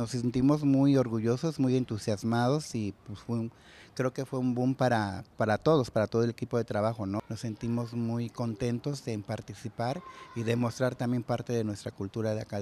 Nos sentimos muy orgullosos, muy entusiasmados y pues fue un, creo que fue un boom para, para todos, para todo el equipo de trabajo. ¿no? Nos sentimos muy contentos de participar y demostrar también parte de nuestra cultura de acá